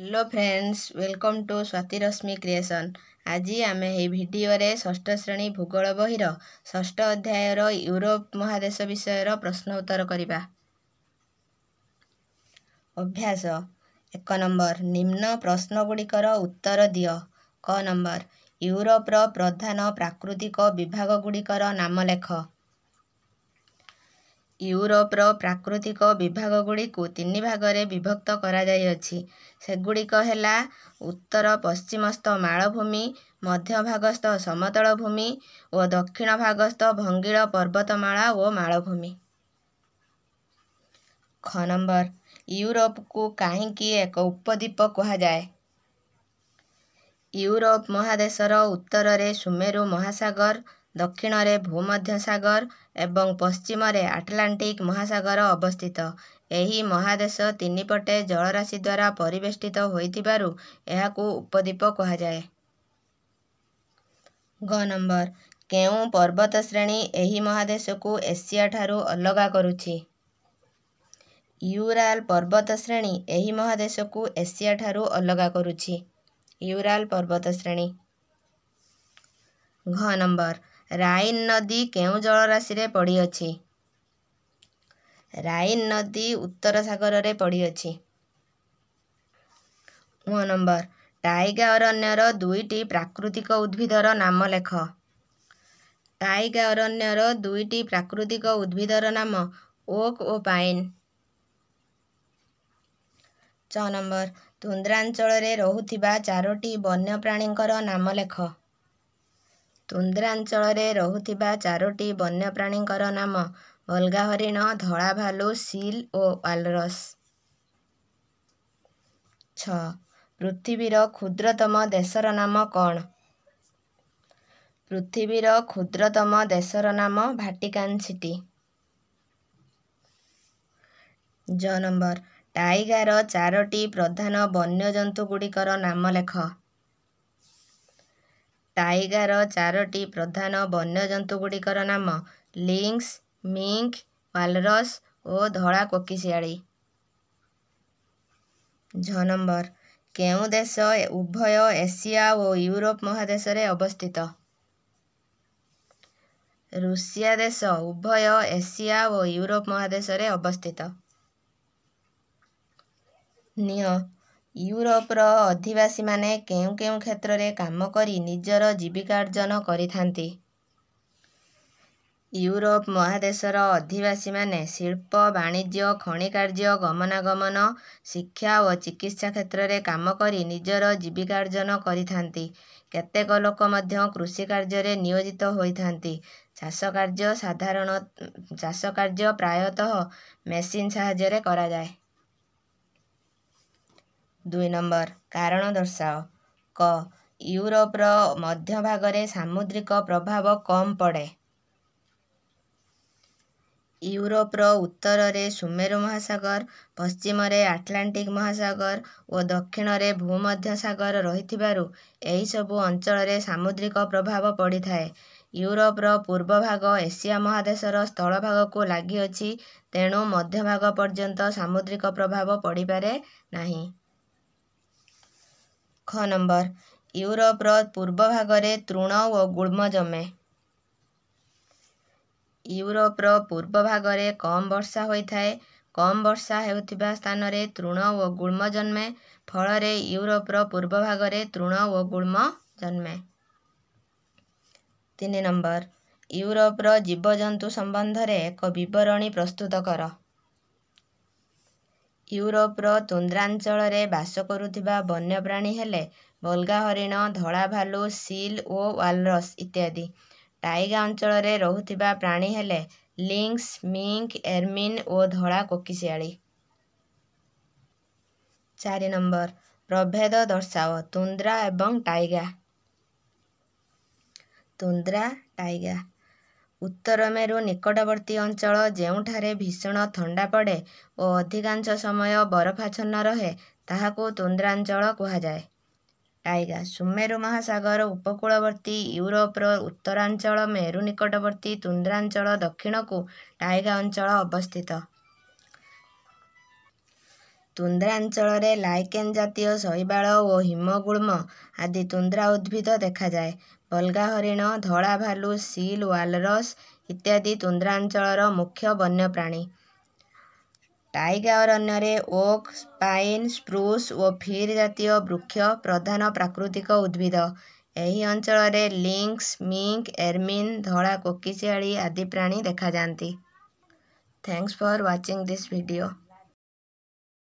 hello friends welcome to Swatirashmi creation ଆଜି ଆମେ ଏହି ଭିଡ଼ିଓରେ ଷଷ୍ଠ ଶ୍ରେଣୀ ଭୂଗୋଳ ବହିର ଷଷ୍ଠ ଅଧ୍ୟାୟର ୟୁରୋପ ମହାଦେଶ ବିଷୟର ପ୍ରଶ୍ନ ଉତ୍ତର କରିବା ଅଭ୍ୟାସ ଏକ ନମ୍ବର ନିମ୍ନ ପ୍ରଶ୍ନଗୁଡ଼ିକର ଉତ୍ତର ଦିଅ କ ନମ୍ବର ୟୁରୋପର ପ୍ରଧାନ ପ୍ରାକୃତିକ ବିଭାଗଗୁଡ଼ିକର ନାମ ଲେଖ ୟୁରୋପର ପ୍ରାକୃତିକ ବିଭାଗଗୁଡ଼ିକୁ ତିନି ଭାଗରେ ବିଭକ୍ତ କରାଯାଇଅଛି ସେଗୁଡ଼ିକ ହେଲା ଉତ୍ତର ପଶ୍ଚିମସ୍ଥ ମାଳଭୂମି ମଧ୍ୟଭାଗସ୍ଥ ସମତଳ ଭୂମି ଓ ଦକ୍ଷିଣ ଭାଗସ୍ଥ ଭଙ୍ଗୀଳ ପର୍ବତମାଳା ଓ ମାଳଭୂମି ଖ ନମ୍ବର ୟୁରୋପକୁ କାହିଁକି ଏକ ଉପଦ୍ୱୀପ କୁହାଯାଏ ୟୁରୋପ ମହାଦେଶର ଉତ୍ତରରେ ସୁମେରୁ ମହାସାଗର ଦକ୍ଷିଣରେ ଭୂମଧ୍ୟ ସାଗର ଏବଂ ପଶ୍ଚିମରେ ଆଟଲାଣ୍ଟିକ୍ ମହାସାଗର ଅବସ୍ଥିତ ଏହି ମହାଦେଶ ତିନିପଟେ ଜଳରାଶି ଦ୍ୱାରା ପରିବେଷ୍ଟିତ ହୋଇଥିବାରୁ ଏହାକୁ ଉପଦ୍ୱୀପ କୁହାଯାଏ ଗ ନମ୍ବର କେଉଁ ପର୍ବତ ଶ୍ରେଣୀ ଏହି ମହାଦେଶକୁ ଏସିଆ ଠାରୁ ଅଲଗା କରୁଛି ୟୁରାଲ ପର୍ବତ ଶ୍ରେଣୀ ଏହି ମହାଦେଶକୁ ଏସିଆ ଠାରୁ ଅଲଗା କରୁଛି ୟୁରାଲ ପର୍ବତ ଶ୍ରେଣୀ ଘ ନମ୍ବର ରାଇନ୍ ନଦୀ କେଉଁ ଜଳରାଶିରେ ପଡ଼ିଅଛି ରାଇନ୍ ନଦୀ ଉତ୍ତର ସାଗରରେ ପଡ଼ିଅଛି ନୂଆ ନମ୍ବର ଟାଇଗା ଅରଣ୍ୟର ଦୁଇଟି ପ୍ରାକୃତିକ ଉଦ୍ଭିଦର ନାମ ଲେଖ ଟାଇଗା ଅରଣ୍ୟର ଦୁଇଟି ପ୍ରାକୃତିକ ଉଦ୍ଭିଦର ନାମ ଓକ୍ ଓ ପାଇନ୍ ଛଅ ନମ୍ବର ତୁନ୍ଦ୍ରାଞ୍ଚଳରେ ରହୁଥିବା ଚାରୋଟି ବନ୍ୟପ୍ରାଣୀଙ୍କର ନାମ ଲେଖ ତୁନ୍ଦ୍ରାଞ୍ଚଳରେ ରହୁଥିବା ଚାରୋଟି ବନ୍ୟପ୍ରାଣୀଙ୍କର ନାମ ଅଲଗା ହରିଣ ଧଳା ଭାଲୁ ସିଲ୍ ଓ ୱାଲରସ୍ ଛଅ ପୃଥିବୀର କ୍ଷୁଦ୍ରତମ ଦେଶର ନାମ କ'ଣ ପୃଥିବୀର କ୍ଷୁଦ୍ରତମ ଦେଶର ନାମ ଭାଟିକାନ୍ ସିଟି ଜ ନମ୍ବର ଟାଇଗାର ଚାରୋଟି ପ୍ରଧାନ ବନ୍ୟଜନ୍ତୁ ଗୁଡ଼ିକର ନାମ ଲେଖ ଟାଇଗାର ଚାରୋଟି ପ୍ରଧାନ ବନ୍ୟଜନ୍ତୁ ଗୁଡ଼ିକର ନାମ ଲିଙ୍କସ ମିଙ୍କ ୱାଲରସ୍ ଓ ଧଳା କୋକିଶିଆଳି ଝ ନମ୍ବର କେଉଁ ଦେଶ ଉଭୟ ଏସିଆ ଓ ୟୁରୋପ ମହାଦେଶରେ ଅବସ୍ଥିତ ରୁଷିଆ ଦେଶ ଉଭୟ ଏସିଆ ଓ ୟୁରୋପ ମହାଦେଶରେ ଅବସ୍ଥିତ ନିଅ ୟୁରୋପର ଅଧିବାସୀମାନେ କେଉଁ କେଉଁ କ୍ଷେତ୍ରରେ କାମ କରି ନିଜର ଜୀବିକା ଅର୍ଜନ କରିଥାନ୍ତି ୟୁରୋପ ମହାଦେଶର ଅଧିବାସୀମାନେ ଶିଳ୍ପ ବାଣିଜ୍ୟ ଖଣି କାର୍ଯ୍ୟ ଗମନାଗମନ ଶିକ୍ଷା ଓ ଚିକିତ୍ସା କ୍ଷେତ୍ରରେ କାମ କରି ନିଜର ଜୀବିକା ଅର୍ଜନ କରିଥାନ୍ତି କେତେକ ଲୋକ ମଧ୍ୟ କୃଷି କାର୍ଯ୍ୟରେ ନିୟୋଜିତ ହୋଇଥାନ୍ତି ଚାଷ କାର୍ଯ୍ୟ ସାଧାରଣ ଚାଷ କାର୍ଯ୍ୟ ପ୍ରାୟତଃ ମେସିନ୍ ସାହାଯ୍ୟରେ କରାଯାଏ ଦୁଇ ନମ୍ବର କାରଣ ଦର୍ଶାଅ କ ୟୁରୋପର ମଧ୍ୟଭାଗରେ ସାମୁଦ୍ରିକ ପ୍ରଭାବ କମ୍ ପଡ଼େ ୟୁରୋପର ଉତ୍ତରରେ ସୁମେରୁ ମହାସାଗର ପଶ୍ଚିମରେ ଆଟଲାଣ୍ଟିକ୍ ମହାସାଗର ଓ ଦକ୍ଷିଣରେ ଭୂମଧ୍ୟ ସାଗର ରହିଥିବାରୁ ଏହିସବୁ ଅଞ୍ଚଳରେ ସାମୁଦ୍ରିକ ପ୍ରଭାବ ପଡ଼ିଥାଏ ୟୁରୋପର ପୂର୍ବ ଭାଗ ଏସିଆ ମହାଦେଶର ସ୍ଥଳଭାଗକୁ ଲାଗିଅଛି ତେଣୁ ମଧ୍ୟଭାଗ ପର୍ଯ୍ୟନ୍ତ ସାମୁଦ୍ରିକ ପ୍ରଭାବ ପଡ଼ିପାରେ ନାହିଁ ଆଠ ନମ୍ବର ୟୁରୋପର ପୂର୍ବ ଭାଗରେ ତୃଣ ଓ ଗୁଳ୍ମ ଜମେ ୟୁରୋପର ପୂର୍ବ ଭାଗରେ କମ୍ ବର୍ଷା ହୋଇଥାଏ କମ୍ ବର୍ଷା ହେଉଥିବା ସ୍ଥାନରେ ତୃଣ ଓ ଗୁଳ୍ମ ଜନ୍ମେ ଫଳରେ ୟୁରୋପର ପୂର୍ବ ଭାଗରେ ତୃଣ ଓ ଗୁଳ୍ମ ଜନ୍ମେ ତିନି ନମ୍ବର ୟୁରୋପର ଜୀବଜନ୍ତୁ ସମ୍ବନ୍ଧରେ ଏକ ବିବରଣୀ ପ୍ରସ୍ତୁତ କର ୟୁରୋପର ତୁନ୍ଦ୍ରାଞ୍ଚଳରେ ବାସ କରୁଥିବା ବନ୍ୟପ୍ରାଣୀ ହେଲେ ବଲଗା ହରିଣ ଧଳା ଭାଲୁ ସିଲ୍ ଓ ୱାଲରସ୍ ଇତ୍ୟାଦି ଟାଇଗା ଅଞ୍ଚଳରେ ରହୁଥିବା ପ୍ରାଣୀ ହେଲେ ଲିଙ୍କସ୍ ମିଙ୍କ ଏର୍ମିନ୍ ଓ ଧଳା କୋକିଶିଆଳି ଚାରି ନମ୍ବର ପ୍ରଭେଦ ଦର୍ଶାଅ ତୁନ୍ଦ୍ରା ଏବଂ ଟାଇଗା ତୁନ୍ଦ୍ରା ଟାଇଗା ଉତ୍ତର ମେରୁ ନିକଟବର୍ତ୍ତୀ ଅଞ୍ଚଳ ଯେଉଁଠାରେ ଭୀଷଣ ଥଣ୍ଡା ପଡ଼େ ଓ ଅଧିକାଂଶ ସମୟ ବରଫାଚ୍ଛନ୍ନ ରହେ ତାହାକୁ ତୁନ୍ଦ୍ରାଞ୍ଚଳ କୁହାଯାଏ ଟାଇଗା ସୁମେରୁ ମହାସାଗର ଉପକୂଳବର୍ତ୍ତୀ ୟୁରୋପର ଉତ୍ତରାଞ୍ଚଳ ମେରୁ ନିକଟବର୍ତ୍ତୀ ତୁନ୍ଦ୍ରାଞ୍ଚଳ ଦକ୍ଷିଣକୁ ଟାଇଗା ଅଞ୍ଚଳ ଅବସ୍ଥିତ ତୁନ୍ଦ୍ରାଞ୍ଚଳରେ ଲାଇକେନ୍ ଜାତୀୟ ଶୈବାଳ ଓ ହିମଗୁଳ୍ମ ଆଦି ତୁନ୍ଦ୍ରା ଉଦ୍ଭିଦ ଦେଖାଯାଏ ଅଲଗା ହରିଣ ଧଳା ଭାଲୁ ସିଲ୍ ୱାଲରସ୍ ଇତ୍ୟାଦି ତୁନ୍ଦ୍ରାଞ୍ଚଳର ମୁଖ୍ୟ ବନ୍ୟପ୍ରାଣୀ ଟାଇଗା ଅରଣ୍ୟରେ ଓକ୍ ପାଇନ୍ ସ୍ପ୍ରୁସ୍ ଓ ଫିର୍ ଜାତୀୟ ବୃକ୍ଷ ପ୍ରଧାନ ପ୍ରାକୃତିକ ଉଦ୍ଭିଦ ଏହି ଅଞ୍ଚଳରେ ଲିଙ୍କସ୍ ମିଙ୍କ ଏର୍ମିନ୍ ଧଳା କୋକିଶିଆଳି ଆଦି ପ୍ରାଣୀ ଦେଖାଯାଆନ୍ତି thanks for watching this video